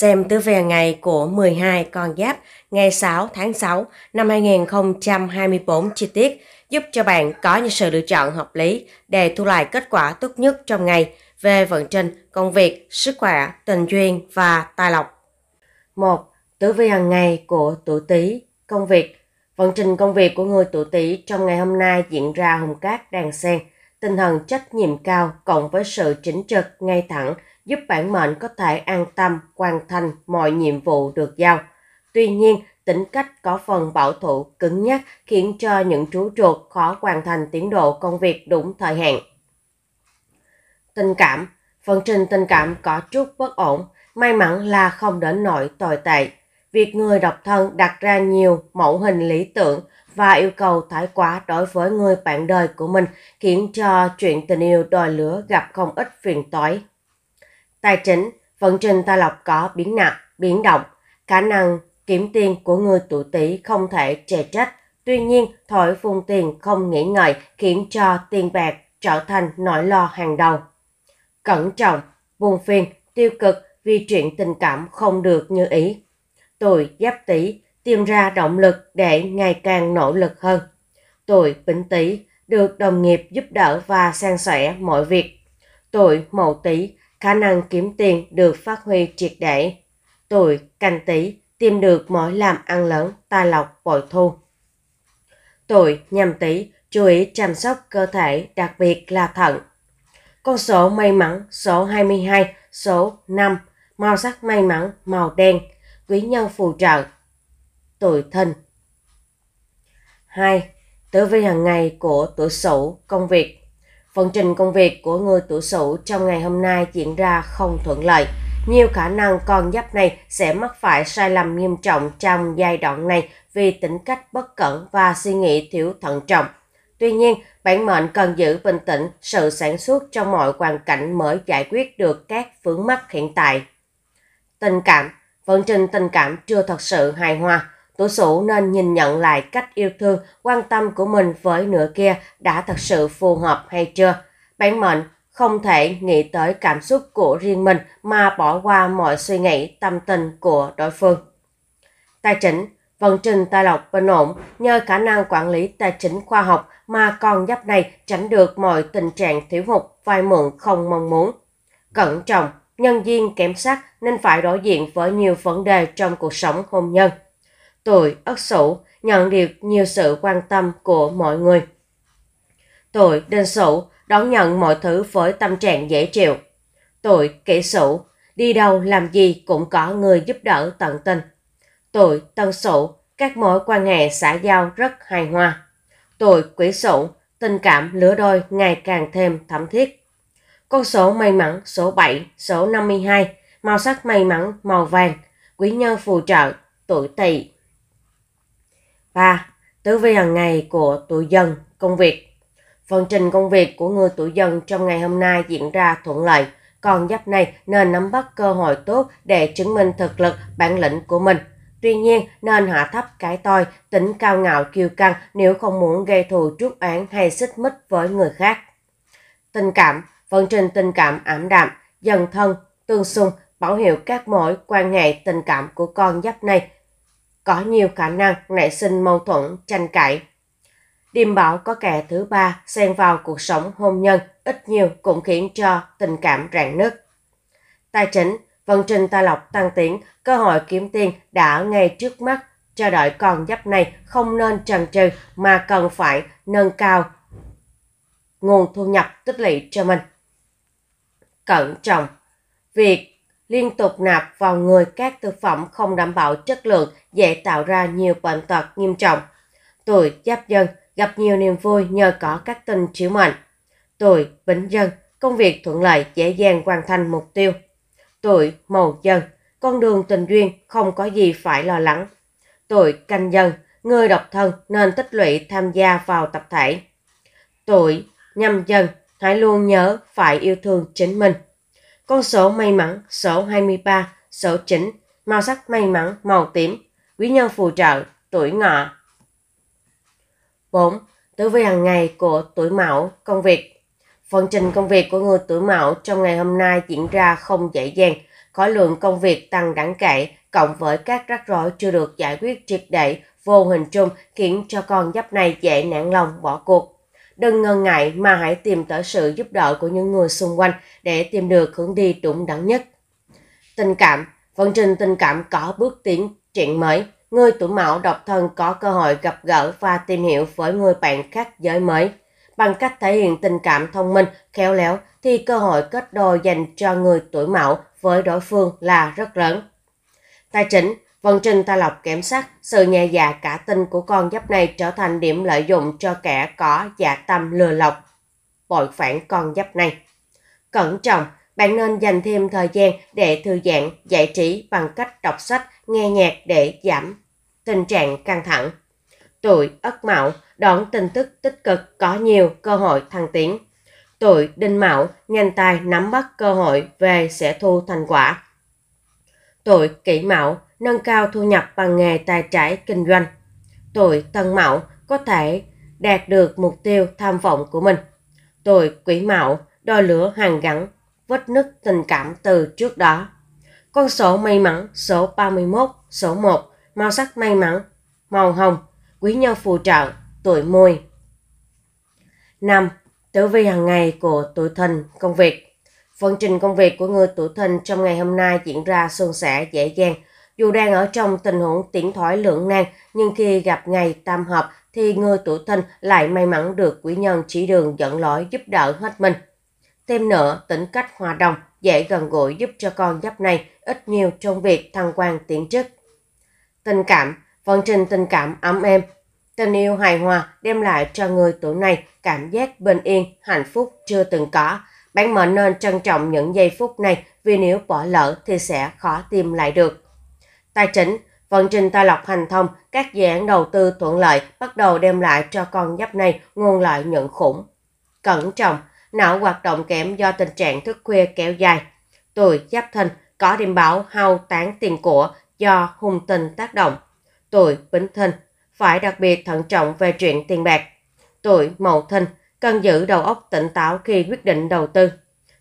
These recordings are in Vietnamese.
Xem tứ về ngày của 12 con giáp ngày 6 tháng 6 năm 2024 chi tiết giúp cho bạn có những sự lựa chọn hợp lý để thu lại kết quả tốt nhất trong ngày về vận trình, công việc, sức khỏe, tình duyên và tài lộc. 1. Tử vi hàng ngày của tuổi Tý, công việc. Vận trình công việc của người tuổi Tý trong ngày hôm nay diễn ra hùng cát đàn sen, tinh thần trách nhiệm cao cộng với sự chính trực, ngay thẳng, giúp bản mệnh có thể an tâm hoàn thành mọi nhiệm vụ được giao. Tuy nhiên, tính cách có phần bảo thủ cứng nhắc khiến cho những chú chuột khó hoàn thành tiến độ công việc đúng thời hạn. Tình cảm Phần trình tình cảm có chút bất ổn, may mắn là không đến nỗi tồi tệ. Việc người độc thân đặt ra nhiều mẫu hình lý tưởng và yêu cầu thái quá đối với người bạn đời của mình khiến cho chuyện tình yêu đòi lửa gặp không ít phiền toái tài chính, vận trình tài lộc có biến nặng, biến động, khả năng kiếm tiền của người tuổi tỵ không thể trề trách. Tuy nhiên, thổi phun tiền không nghĩ ngợi khiến cho tiền bạc trở thành nỗi lo hàng đầu. Cẩn trọng, buồn phiền, tiêu cực vì chuyện tình cảm không được như ý. Tuổi giáp tỵ tìm ra động lực để ngày càng nỗ lực hơn. Tuổi bính tỵ được đồng nghiệp giúp đỡ và san sẻ mọi việc. Tuổi mậu tỵ khả năng kiếm tiền được phát huy triệt để. Tuổi canh tý tìm được mọi làm ăn lớn, tài lộc bội thu. Tuổi nhâm tý chú ý chăm sóc cơ thể, đặc biệt là thận. Con số may mắn số 22, số 5, màu sắc may mắn màu đen, quý nhân phù trợ. Tuổi thìn. 2. Tử vi hàng ngày của tuổi Sửu, công việc Vận trình công việc của người tuổi Sửu trong ngày hôm nay diễn ra không thuận lợi. Nhiều khả năng con giáp này sẽ mắc phải sai lầm nghiêm trọng trong giai đoạn này vì tính cách bất cẩn và suy nghĩ thiếu thận trọng. Tuy nhiên, bản mệnh cần giữ bình tĩnh, sự sản xuất trong mọi hoàn cảnh mới giải quyết được các vướng mắc hiện tại. Tình cảm Vận trình tình cảm chưa thật sự hài hòa, Tủ sủ nên nhìn nhận lại cách yêu thương, quan tâm của mình với nửa kia đã thật sự phù hợp hay chưa. Bản mệnh không thể nghĩ tới cảm xúc của riêng mình mà bỏ qua mọi suy nghĩ, tâm tình của đối phương. Tài chính Vận trình tài lộc bình ổn nhờ khả năng quản lý tài chính khoa học mà con giáp này tránh được mọi tình trạng thiếu hụt vay mượn không mong muốn. Cẩn trọng, nhân viên kém sắc nên phải đối diện với nhiều vấn đề trong cuộc sống hôn nhân. Tôi ất sửu nhận được nhiều sự quan tâm của mọi người. tuổi đinh sửu đón nhận mọi thứ với tâm trạng dễ chịu. tuổi kỷ sửu đi đâu làm gì cũng có người giúp đỡ tận tình. tuổi tân sửu các mối quan hệ xã giao rất hài hòa. tuổi quý sửu tình cảm lứa đôi ngày càng thêm thấm thiết. Con số may mắn số 7, số 52, màu sắc may mắn màu vàng, quý nhân phù trợ, tuổi tỵ 3. À, tứ vi hàng ngày của tuổi dần, công việc. Phần trình công việc của người tuổi dần trong ngày hôm nay diễn ra thuận lợi. Còn giáp này nên nắm bắt cơ hội tốt để chứng minh thực lực, bản lĩnh của mình. Tuy nhiên, nên hạ thấp cái tôi, tính cao ngạo kiêu căng nếu không muốn gây thù trút án hay xích mích với người khác. Tình cảm, phần trình tình cảm ảm đạm, dần thân, tương xung, bảo hiệu các mối quan hệ tình cảm của con giáp này có nhiều khả năng nảy sinh mâu thuẫn, tranh cãi. Điềm bảo có kẻ thứ ba xen vào cuộc sống hôn nhân ít nhiều cũng khiến cho tình cảm rạn nứt. Tài chính, vận trình tài lộc tăng tiến, cơ hội kiếm tiền đã ngay trước mắt. Chờ đợi con giáp này không nên trần trừ mà cần phải nâng cao nguồn thu nhập tích lũy cho mình. Cẩn trọng, việc liên tục nạp vào người các thực phẩm không đảm bảo chất lượng dễ tạo ra nhiều bệnh tật nghiêm trọng. Tuổi giáp dân gặp nhiều niềm vui nhờ có các tình chiếu mệnh. Tuổi bính dân công việc thuận lợi dễ dàng hoàn thành mục tiêu. Tuổi mậu dân con đường tình duyên không có gì phải lo lắng. Tuổi canh dân người độc thân nên tích lũy tham gia vào tập thể. Tuổi nhâm dân hãy luôn nhớ phải yêu thương chính mình. Con số may mắn số 23, số 9, màu sắc may mắn màu tím, quý nhân phù trợ, tuổi ngọ. 4. Tử vi hàng ngày của tuổi mão, công việc. Phần trình công việc của người tuổi mão trong ngày hôm nay diễn ra không dễ dàng, khối lượng công việc tăng đáng kể, cộng với các rắc rối chưa được giải quyết triệt để vô hình chung khiến cho con giáp này dễ nản lòng bỏ cuộc. Đừng ngần ngại mà hãy tìm tới sự giúp đỡ của những người xung quanh để tìm được hướng đi đúng đắn nhất. Tình cảm Vận trình tình cảm có bước tiến triển mới. Người tuổi mão độc thân có cơ hội gặp gỡ và tìm hiểu với người bạn khác giới mới. Bằng cách thể hiện tình cảm thông minh, khéo léo thì cơ hội kết đôi dành cho người tuổi mão với đối phương là rất lớn. Tài chính Vân Trinh ta lọc kém sắc, sự nhà già dạ cả tin của con giáp này trở thành điểm lợi dụng cho kẻ có dạ tâm lừa lọc, bội phản con giáp này. Cẩn trọng, bạn nên dành thêm thời gian để thư giãn, giải trí bằng cách đọc sách, nghe nhạc để giảm tình trạng căng thẳng. Tuổi Ất Mão đón tin tức tích cực có nhiều cơ hội thăng tiến. Tuổi Đinh Mão nhanh tay nắm bắt cơ hội về sẽ thu thành quả. Tuổi Kỷ Mão nâng cao thu nhập bằng nghề tài trải kinh doanh. Tuổi tân mão có thể đạt được mục tiêu tham vọng của mình. Tuổi quỷ mão đôi lửa hàng gắn, vết nứt tình cảm từ trước đó. Con số may mắn số 31, số 1, màu sắc may mắn, màu hồng, quý nhân phù trợ, tuổi mùi. 5. Tử vi hàng ngày của tuổi thìn công việc Vận trình công việc của người tuổi thìn trong ngày hôm nay diễn ra suôn sẻ dễ dàng, dù đang ở trong tình huống tiến thoái lưỡng nan, nhưng khi gặp ngày tam hợp thì người tuổi thìn lại may mắn được quý nhân chỉ đường dẫn lối giúp đỡ hết mình. Thêm nữa, tính cách hòa đồng, dễ gần gũi giúp cho con giáp này ít nhiều trong việc thăng quan tiến chức. Tình cảm, vận trình tình cảm ấm êm, tình yêu hài hòa đem lại cho người tuổi này cảm giác bình yên, hạnh phúc chưa từng có. Bạn mệnh nên trân trọng những giây phút này vì nếu bỏ lỡ thì sẽ khó tìm lại được. Tài chính, vận trình tài lộc hành thông, các dự án đầu tư thuận lợi bắt đầu đem lại cho con giáp này nguồn lợi nhuận khủng. Cẩn trọng, não hoạt động kém do tình trạng thức khuya kéo dài. Tuổi giáp thìn có điểm báo hao tán tiền của do hung tinh tác động. Tuổi bính thìn phải đặc biệt thận trọng về chuyện tiền bạc. Tuổi mậu thìn cần giữ đầu óc tỉnh táo khi quyết định đầu tư.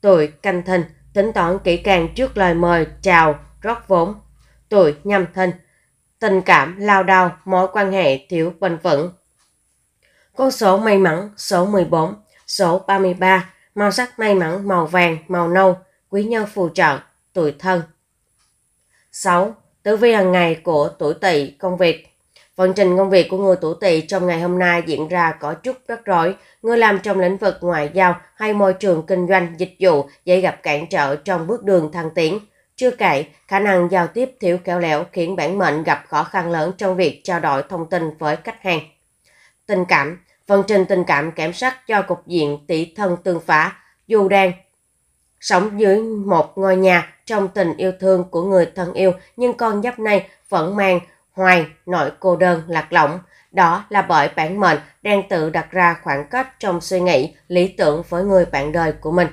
Tuổi canh thìn tính toán kỹ càng trước lời mời chào rót vốn tuổi nhâm thân, tình cảm lao đao, mối quan hệ thiếu bền vững. Con số may mắn số 14, số 33, màu sắc may mắn màu vàng, màu nâu, quý nhân phù trợ, tuổi thân. 6. Tử vi hàng ngày của tuổi tỵ công việc Vận trình công việc của người tuổi tỵ trong ngày hôm nay diễn ra có chút rắc rối. Người làm trong lĩnh vực ngoại giao hay môi trường kinh doanh, dịch vụ dễ gặp cản trở trong bước đường thăng tiến. Chưa kể, khả năng giao tiếp thiếu kéo léo khiến bản mệnh gặp khó khăn lớn trong việc trao đổi thông tin với khách hàng. Tình cảm phần trình tình cảm kém sắc cho cục diện tỷ thân tương phá, dù đang sống dưới một ngôi nhà trong tình yêu thương của người thân yêu nhưng con giáp này vẫn mang hoài nỗi cô đơn lạc lõng. Đó là bởi bản mệnh đang tự đặt ra khoảng cách trong suy nghĩ, lý tưởng với người bạn đời của mình.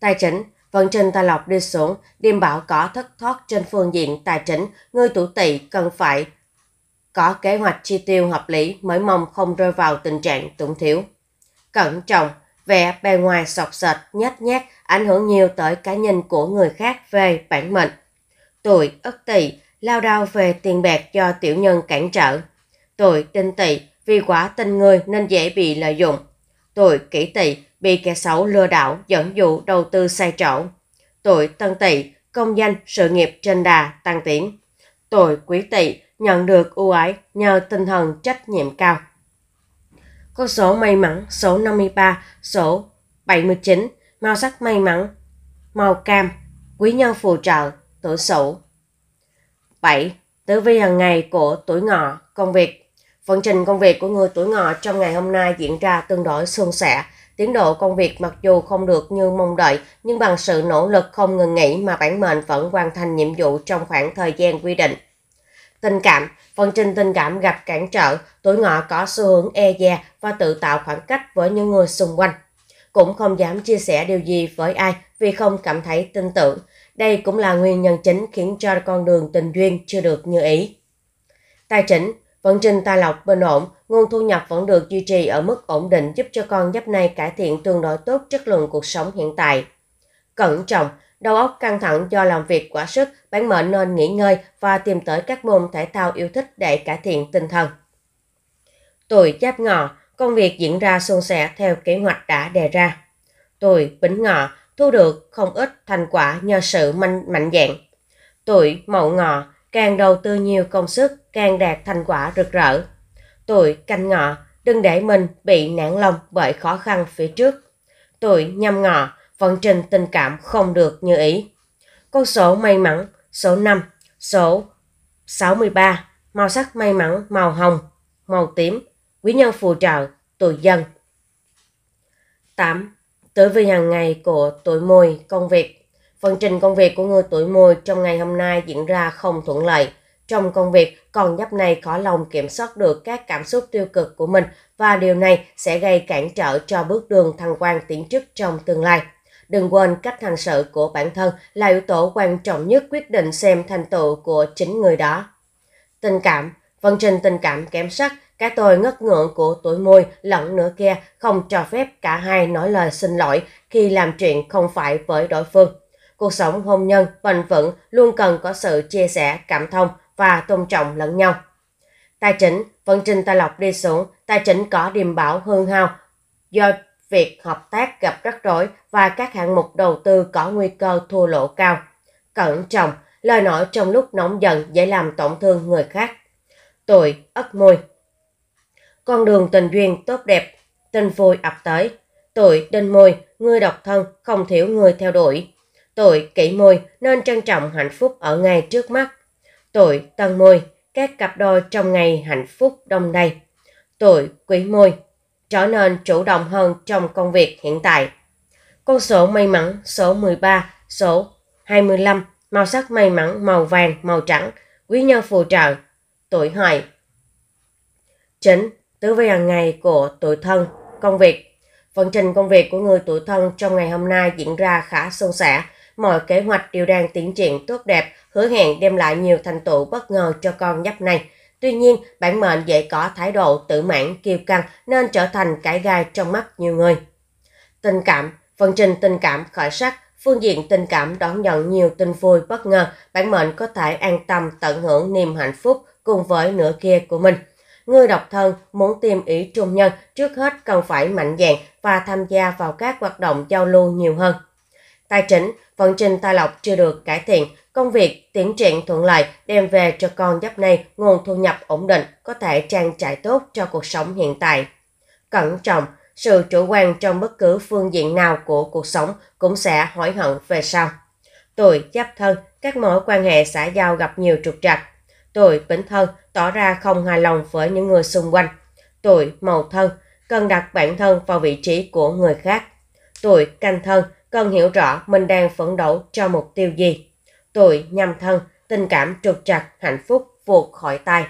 Tài chính Vận trình tài lộc đi xuống, điềm bảo có thất thoát trên phương diện tài chính, người tuổi tỵ cần phải có kế hoạch chi tiêu hợp lý mới mong không rơi vào tình trạng tụng thiếu. Cẩn trọng, vẻ bề ngoài sọc sệt, nhát nhát ảnh hưởng nhiều tới cá nhân của người khác về bản mệnh. Tuổi ất tỵ lao đao về tiền bạc do tiểu nhân cản trở. Tuổi đinh tỵ vì quá tình người nên dễ bị lợi dụng, tội kỹ tỵ bị kẻ xấu lừa đảo dẫn dụ đầu tư sai chỗ, tội tân tỵ công danh sự nghiệp trên đà tăng tiến. tội quý tỵ nhận được ưu ái nhờ tinh thần trách nhiệm cao. Con số may mắn số 53, số 79, màu sắc may mắn, màu cam, quý nhân phù trợ, tuổi sửu. 7. Tử vi hàng ngày của tuổi ngọ, công việc Vận trình công việc của người tuổi ngọ trong ngày hôm nay diễn ra tương đối suôn sẻ. Tiến độ công việc mặc dù không được như mong đợi, nhưng bằng sự nỗ lực không ngừng nghỉ mà bản mệnh vẫn hoàn thành nhiệm vụ trong khoảng thời gian quy định. Tình cảm, phần trình tình cảm gặp cản trở, tuổi ngọ có xu hướng e dè và tự tạo khoảng cách với những người xung quanh. Cũng không dám chia sẻ điều gì với ai vì không cảm thấy tin tưởng. Đây cũng là nguyên nhân chính khiến cho con đường tình duyên chưa được như ý. Tài chính, Vận trình tài lộc bình ổn, nguồn thu nhập vẫn được duy trì ở mức ổn định giúp cho con giáp này cải thiện tương đối tốt chất lượng cuộc sống hiện tại. Cẩn trọng, đầu óc căng thẳng do làm việc quá sức, bản mệnh nên nghỉ ngơi và tìm tới các môn thể thao yêu thích để cải thiện tinh thần. Tuổi giáp ngọ, công việc diễn ra suôn sẻ theo kế hoạch đã đề ra. Tuổi bính ngọ, thu được không ít thành quả nhờ sự mạnh, mạnh dạng. Tuổi mậu ngọ, càng đầu tư nhiều công sức càng đạt thành quả rực rỡ. Tuổi canh ngọ, đừng để mình bị nản lòng bởi khó khăn phía trước. Tuổi nhâm ngọ, vận trình tình cảm không được như ý. Con số may mắn, số 5, số 63, màu sắc may mắn màu hồng, màu tím, quý nhân phù trợ, tuổi dân. 8. Tử vi hàng ngày của tuổi mùi công việc Phần trình công việc của người tuổi mùi trong ngày hôm nay diễn ra không thuận lợi. Trong công việc, con giáp này khó lòng kiểm soát được các cảm xúc tiêu cực của mình và điều này sẽ gây cản trở cho bước đường thăng quan tiến chức trong tương lai. Đừng quên cách hành sự của bản thân là yếu tố quan trọng nhất quyết định xem thành tựu của chính người đó. Tình cảm Vận trình tình cảm kém sắc, cái tôi ngất ngưỡng của tuổi môi lẫn nữa kia không cho phép cả hai nói lời xin lỗi khi làm chuyện không phải với đối phương cuộc sống hôn nhân bền vững luôn cần có sự chia sẻ, cảm thông và tôn trọng lẫn nhau. Tài chính, vận trình tài lộc đi xuống, tài chính có điềm bảo hương hao do việc hợp tác gặp rắc rối và các hạng mục đầu tư có nguy cơ thua lỗ cao. Cẩn trọng, lời nói trong lúc nóng giận dễ làm tổn thương người khác. Tuổi ất mùi Con đường tình duyên tốt đẹp, tình vui ập tới. Tuổi đinh mùi, người độc thân, không thiếu người theo đuổi tội kỹ môi nên trân trọng hạnh phúc ở ngay trước mắt. Tôi tân môi, các cặp đôi trong ngày hạnh phúc đông đầy. Tôi quý môi, trở nên chủ động hơn trong công việc hiện tại. Con số may mắn số 13, số 25, màu sắc may mắn màu vàng, màu trắng, quý nhân phù trợ, tuổi hợi. Chính, tứ vi hàng ngày của tuổi thân, công việc. Vận trình công việc của người tuổi thân trong ngày hôm nay diễn ra khá suôn sẻ Mọi kế hoạch đều đang tiến triển tốt đẹp, hứa hẹn đem lại nhiều thành tựu bất ngờ cho con nhóc này. Tuy nhiên, bản mệnh dễ có thái độ tự mãn, kiêu căng nên trở thành cái gai trong mắt nhiều người. Tình cảm Phần trình tình cảm khởi sắc, phương diện tình cảm đón nhận nhiều tin vui bất ngờ, bản mệnh có thể an tâm tận hưởng niềm hạnh phúc cùng với nửa kia của mình. Người độc thân muốn tìm ý trung nhân trước hết cần phải mạnh dạn và tham gia vào các hoạt động giao lưu nhiều hơn. Tài chính, vận trình tài lộc chưa được cải thiện, công việc tiến triển thuận lợi đem về cho con giáp này nguồn thu nhập ổn định, có thể trang trải tốt cho cuộc sống hiện tại. Cẩn trọng, sự chủ quan trong bất cứ phương diện nào của cuộc sống cũng sẽ hối hận về sau. Tuổi giáp thân, các mối quan hệ xã giao gặp nhiều trục trặc. Tuổi bính thân tỏ ra không hài lòng với những người xung quanh. Tuổi mậu thân cần đặt bản thân vào vị trí của người khác. Tuổi canh thân cần hiểu rõ mình đang phấn đấu cho mục tiêu gì. Tuổi nhâm thân, tình cảm trục trặc, hạnh phúc vụt khỏi tay.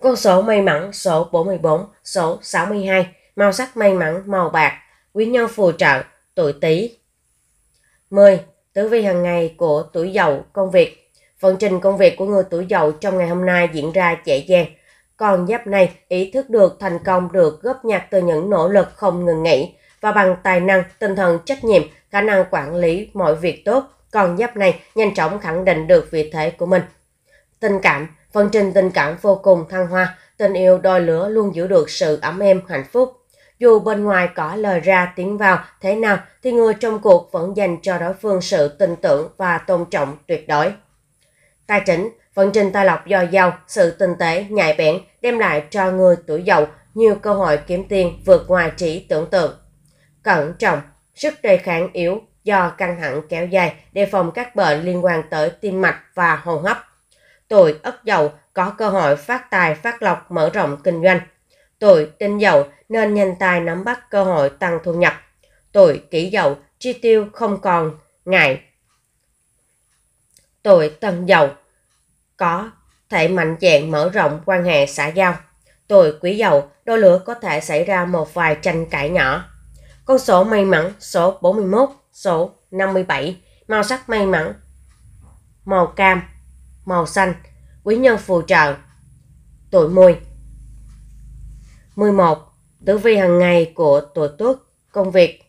Con số may mắn số 44, số 62, màu sắc may mắn màu bạc, quý nhân phù trợ, tuổi Tý. 10. Tử vi hàng ngày của tuổi giàu công việc. Vận trình công việc của người tuổi giàu trong ngày hôm nay diễn ra dễ dàng. Còn giáp này ý thức được thành công được góp nhặt từ những nỗ lực không ngừng nghỉ, và bằng tài năng, tinh thần trách nhiệm, khả năng quản lý mọi việc tốt, con giáp này nhanh chóng khẳng định được vị thế của mình. Tình cảm, phần trình tình cảm vô cùng thăng hoa, tình yêu đôi lửa luôn giữ được sự ấm êm hạnh phúc. Dù bên ngoài có lời ra tiếng vào thế nào thì người trong cuộc vẫn dành cho đối phương sự tin tưởng và tôn trọng tuyệt đối. Tài chính, vận trình tài lộc do giàu, sự tinh tế, nhạy bén đem lại cho người tuổi giàu nhiều cơ hội kiếm tiền vượt ngoài chỉ tưởng tượng. Cẩn trọng, sức đề kháng yếu do căng thẳng kéo dài đề phòng các bệnh liên quan tới tim mạch và hô hấp. Tuổi ất dậu có cơ hội phát tài phát lộc mở rộng kinh doanh. Tuổi đinh dậu nên nhanh tay nắm bắt cơ hội tăng thu nhập. Tuổi kỷ dậu chi tiêu không còn ngại. Tuổi tân dậu có thể mạnh dạn mở rộng quan hệ xã giao. Tuổi quý dậu đôi lửa có thể xảy ra một vài tranh cãi nhỏ. Con số may mắn số 41, số 57, màu sắc may mắn, màu cam, màu xanh, quý nhân phù trợ, tuổi mùi. 11. Tử vi hàng ngày của tuổi tuất, công việc.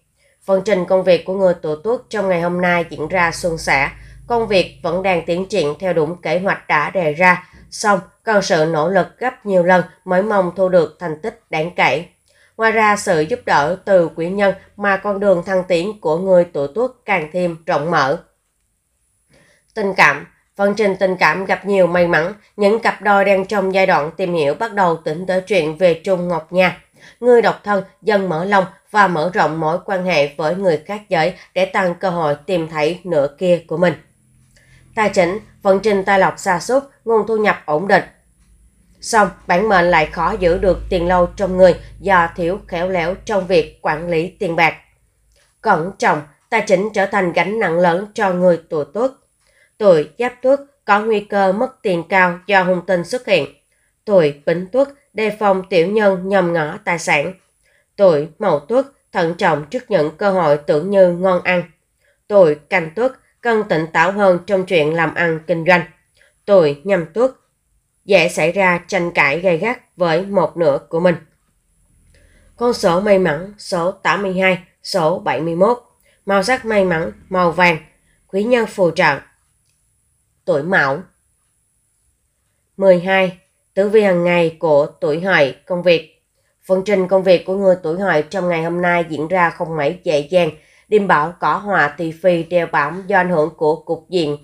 Phần trình công việc của người tuổi tuất trong ngày hôm nay diễn ra suôn sẻ. Công việc vẫn đang tiến triển theo đúng kế hoạch đã đề ra, song cần sự nỗ lực gấp nhiều lần mới mong thu được thành tích đáng kể. Ngoài ra, sự giúp đỡ từ quý nhân mà con đường thăng tiến của người tuổi tuất càng thêm rộng mở. Tình cảm Vận trình tình cảm gặp nhiều may mắn, những cặp đôi đang trong giai đoạn tìm hiểu bắt đầu tỉnh tới chuyện về Trung Ngọc Nha. Người độc thân dần mở lòng và mở rộng mối quan hệ với người khác giới để tăng cơ hội tìm thấy nửa kia của mình. Tài chính, vận trình tài lộc xa sút nguồn thu nhập ổn định, Xong, bản mệnh lại khó giữ được tiền lâu trong người do thiếu khéo léo trong việc quản lý tiền bạc. Cẩn trọng, tài chính trở thành gánh nặng lớn cho người tuổi tuất. Tuổi giáp tuất có nguy cơ mất tiền cao do hung tinh xuất hiện. Tuổi bính tuất đề phòng tiểu nhân nhầm ngõ tài sản. Tuổi mậu tuất thận trọng trước những cơ hội tưởng như ngon ăn. Tuổi canh tuất cần tỉnh táo hơn trong chuyện làm ăn kinh doanh. Tuổi nhâm tuất dễ xảy ra tranh cãi gay gắt với một nửa của mình. Con số may mắn số 82, số 71, màu sắc may mắn màu vàng, quý nhân phù trợ. Tuổi Mão 12. Tử vi hàng ngày của tuổi hợi công việc Phần trình công việc của người tuổi hợi trong ngày hôm nay diễn ra không mấy dễ dàng. Đêm bảo có hòa, tỳ phi, đeo bão do ảnh hưởng của cục diện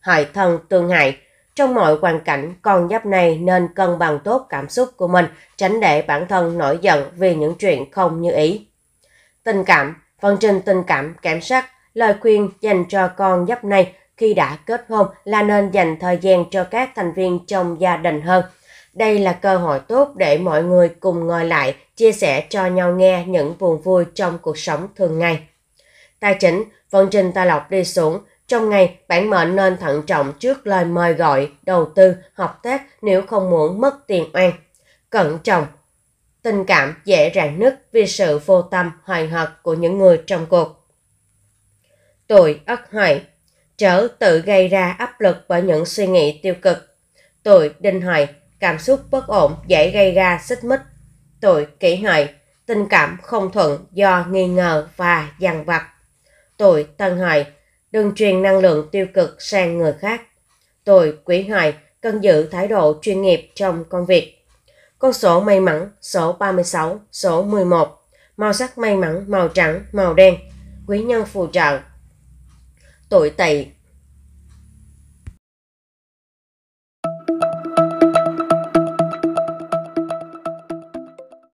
hợi thân tương hại trong mọi hoàn cảnh, con giáp này nên cân bằng tốt cảm xúc của mình, tránh để bản thân nổi giận vì những chuyện không như ý. Tình cảm, phần trình tình cảm cảm sắc, lời khuyên dành cho con giáp này khi đã kết hôn là nên dành thời gian cho các thành viên trong gia đình hơn. Đây là cơ hội tốt để mọi người cùng ngồi lại, chia sẻ cho nhau nghe những buồn vui trong cuộc sống thường ngày. Tài chính, phần trình tài lộc đi xuống, trong ngày, bản mệnh nên thận trọng trước lời mời gọi, đầu tư, hợp tác nếu không muốn mất tiền oan. Cẩn trọng, tình cảm dễ rạn nứt vì sự vô tâm hoài hợt của những người trong cuộc. Tuổi Ất Hợi trở tự gây ra áp lực bởi những suy nghĩ tiêu cực. Tuổi Đinh Hợi cảm xúc bất ổn dễ gây ra xích mích. Tuổi Kỷ Hợi tình cảm không thuận do nghi ngờ và dằn vặt. Tuổi Tân Hợi đừng truyền năng lượng tiêu cực sang người khác. Tôi, Quý Hoài, cần giữ thái độ chuyên nghiệp trong công việc. Con số may mắn, số 36, số 11, màu sắc may mắn, màu trắng, màu đen, quý nhân phù trợ. Tuổi tỵ